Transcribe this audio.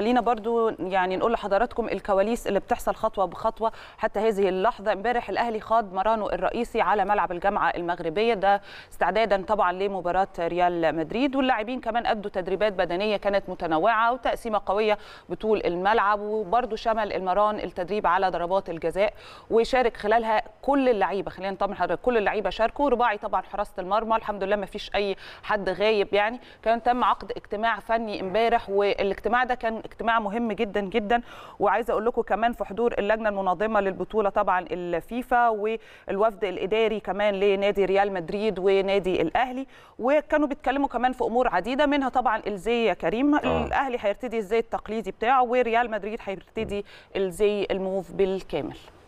خلينا برضو يعني نقول لحضراتكم الكواليس اللي بتحصل خطوه بخطوه حتى هذه اللحظه امبارح الاهلي خاض مرانه الرئيسي على ملعب الجامعه المغربيه ده استعدادا طبعا لمباراه ريال مدريد واللاعبين كمان ادوا تدريبات بدنيه كانت متنوعه وتقسيمه قويه بطول الملعب وبرضو شمل المران التدريب على ضربات الجزاء وشارك خلالها كل اللعيبه خلينا نطمن حضرتك كل اللعيبه شاركوا رباعي طبعا حراسه المرمى الحمد لله ما فيش اي حد غايب يعني كان تم عقد اجتماع فني امبارح والاجتماع ده كان اجتماع مهم جدا جدا وعايزه اقول لكم كمان في حضور اللجنه المنظمه للبطوله طبعا الفيفا والوفد الاداري كمان لنادي ريال مدريد ونادي الاهلي وكانوا بيتكلموا كمان في امور عديده منها طبعا الزي يا كريم آه. الاهلي هيرتدي الزي التقليدي بتاعه وريال مدريد هيرتدي الزي الموف بالكامل